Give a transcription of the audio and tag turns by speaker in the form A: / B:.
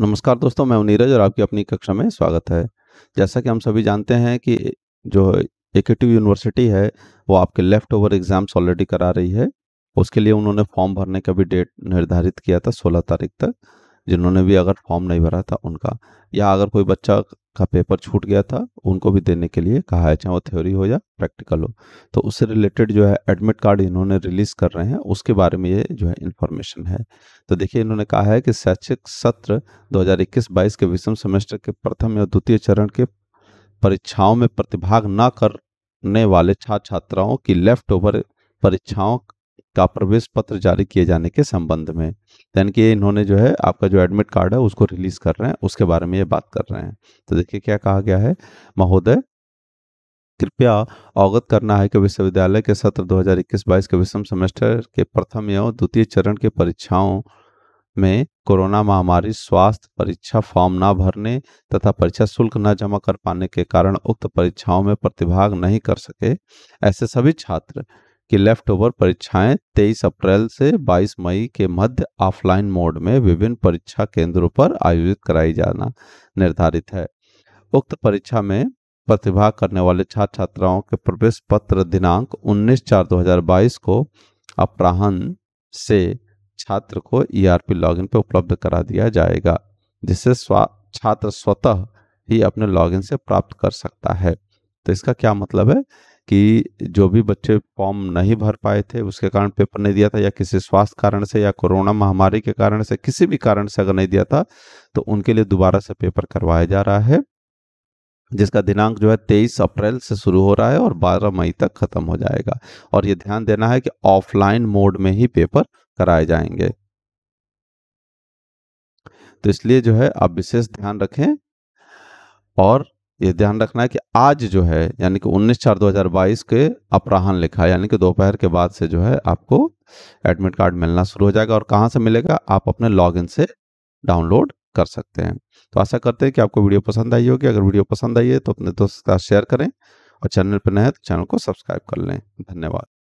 A: नमस्कार दोस्तों मैं नीरज और आपकी अपनी कक्षा में स्वागत है जैसा कि हम सभी जानते हैं कि जो एकेटिव यूनिवर्सिटी है वो आपके लेफ्ट ओवर एग्ज़ाम्स ऑलरेडी करा रही है उसके लिए उन्होंने फॉर्म भरने का भी डेट निर्धारित किया था 16 तारीख तक जिन्होंने भी अगर फॉर्म नहीं भरा था उनका या अगर कोई बच्चा का पेपर छूट गया था उनको भी देने के लिए कहा है चाहे वो थ्योरी हो या प्रैक्टिकल हो तो उससे रिलेटेड जो है एडमिट कार्ड इन्होंने रिलीज कर रहे हैं उसके बारे में ये जो है इन्फॉर्मेशन है तो देखिए इन्होंने कहा है कि शैक्षिक सत्र 2021-22 के विषम सेमेस्टर के प्रथम या द्वितीय चरण के परीक्षाओं में प्रतिभाग न करने वाले छात्र छात्राओं की लेफ्ट ओवर परीक्षाओं का प्रवेश पत्र जारी किए जाने के संबंध में यानी कि इन्होंने जो है आपका जो एडमिट कार्ड है उसको रिलीज कर रहे हैं उसके बारे में ये बात कर रहे हैं तो देखिए क्या कहा गया है महोदय कृपया अवगत करना है कि विश्वविद्यालय के सत्र 2021-22 के विषम सेमेस्टर के प्रथम एवं द्वितीय चरण के परीक्षाओं में कोरोना महामारी स्वास्थ्य परीक्षा फॉर्म न भरने तथा परीक्षा शुल्क न जमा कर पाने के कारण उक्त परीक्षाओं में प्रतिभाग नहीं कर सके ऐसे सभी छात्र कि लेफ्ट ओवर परीक्षाएं 23 अप्रैल से 22 मई के मध्य ऑफलाइन मोड में विभिन्न परीक्षा केंद्रों पर आयोजित कराई जाना निर्धारित है उक्त परीक्षा में प्रतिभाग करने वाले छात्र छात्राओं के प्रवेश पत्र दिनांक 19 चार 2022 को अपराहन से छात्र को ईआरपी लॉगिन पर उपलब्ध करा दिया जाएगा जिससे छात्र स्वतः ही अपने लॉगिन से प्राप्त कर सकता है तो इसका क्या मतलब है कि जो भी बच्चे फॉर्म नहीं भर पाए थे उसके कारण पेपर नहीं दिया था या किसी स्वास्थ्य कारण से या कोरोना महामारी के कारण से किसी भी कारण से अगर नहीं दिया था तो उनके लिए दोबारा से पेपर करवाया जा रहा है जिसका दिनांक जो है तेईस अप्रैल से शुरू हो रहा है और बारह मई तक खत्म हो जाएगा और ये ध्यान देना है कि ऑफलाइन मोड में ही पेपर कराए जाएंगे तो इसलिए जो है आप विशेष ध्यान रखें और ये ध्यान रखना है कि आज जो है यानी कि 19 चार 2022 के अपराहन लिखा यानी कि दोपहर के बाद से जो है आपको एडमिट कार्ड मिलना शुरू हो जाएगा और कहाँ से मिलेगा आप अपने लॉगिन से डाउनलोड कर सकते हैं तो आशा करते हैं कि आपको वीडियो पसंद आई होगी अगर वीडियो पसंद आई है तो अपने दोस्त के साथ शेयर करें और चैनल पर नए तो चैनल को सब्सक्राइब कर लें धन्यवाद